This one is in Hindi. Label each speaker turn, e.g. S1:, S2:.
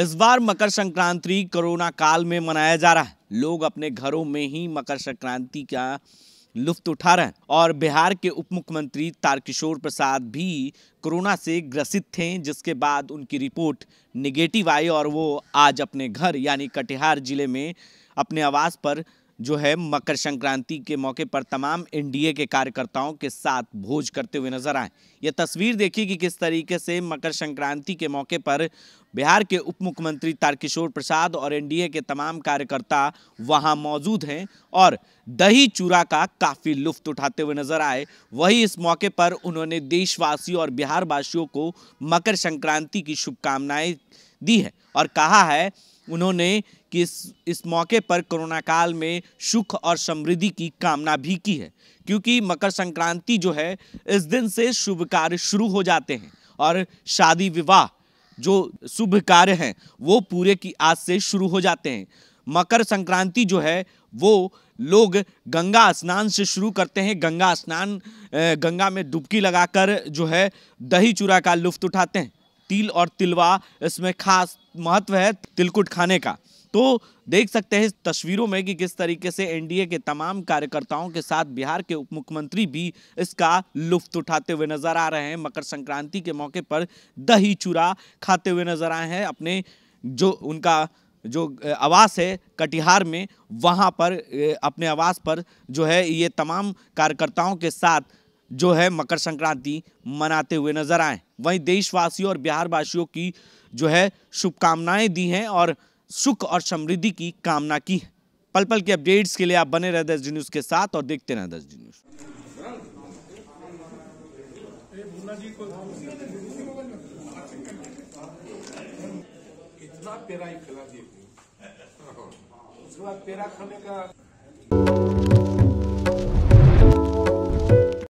S1: इस बार मकर संक्रांति कोरोना काल में मनाया जा रहा है लोग अपने घरों में ही मकर संक्रांति का लुफ्त उठा रहे हैं और बिहार के उप मुख्यमंत्री तारकिशोर प्रसाद भी कोरोना से ग्रसित थे जिसके बाद उनकी रिपोर्ट निगेटिव आई और वो आज अपने घर यानी कटिहार जिले में अपने आवास पर जो है मकर संक्रांति के मौके पर तमाम एनडीए के कार्यकर्ताओं के साथ भोज करते हुए नजर आए यह तस्वीर देखिए कि किस तरीके से मकर संक्रांति के मौके पर बिहार के उप मुख्यमंत्री तारकिशोर प्रसाद और एनडीए के तमाम कार्यकर्ता वहां मौजूद हैं और दही चूरा का काफ़ी लुफ्त उठाते हुए नजर आए वहीं इस मौके पर उन्होंने देशवासियों और बिहार वासियों को मकर संक्रांति की शुभकामनाएं दी है और कहा है उन्होंने कि इस इस मौके पर कोरोना काल में सुख और समृद्धि की कामना भी की है क्योंकि मकर संक्रांति जो है इस दिन से शुभ कार्य शुरू हो जाते हैं और शादी विवाह जो शुभ कार्य हैं वो पूरे की आज से शुरू हो जाते हैं मकर संक्रांति जो है वो लोग गंगा स्नान से शुरू करते हैं गंगा स्नान गंगा में डुबकी लगाकर जो है दही चूरा का लुफ्त उठाते हैं तिल और तिलवा इसमें खास महत्व है तिलकुट खाने का तो देख सकते हैं तस्वीरों में कि किस तरीके से एनडीए के तमाम कार्यकर्ताओं के साथ बिहार के उप मुख्यमंत्री भी इसका लुफ्त उठाते हुए नजर आ रहे हैं मकर संक्रांति के मौके पर दही चूरा खाते हुए नजर आए हैं अपने जो उनका जो आवास है कटिहार में वहाँ पर अपने आवास पर जो है ये तमाम कार्यकर्ताओं के साथ जो है मकर संक्रांति मनाते हुए नजर आए वहीं देशवासियों और बिहारवासियों की जो है शुभकामनाएं दी हैं और सुख और समृद्धि की कामना की है पल पल के अपडेट्स के लिए आप बने रहे दस न्यूज के साथ और देखते रहे दस न्यूज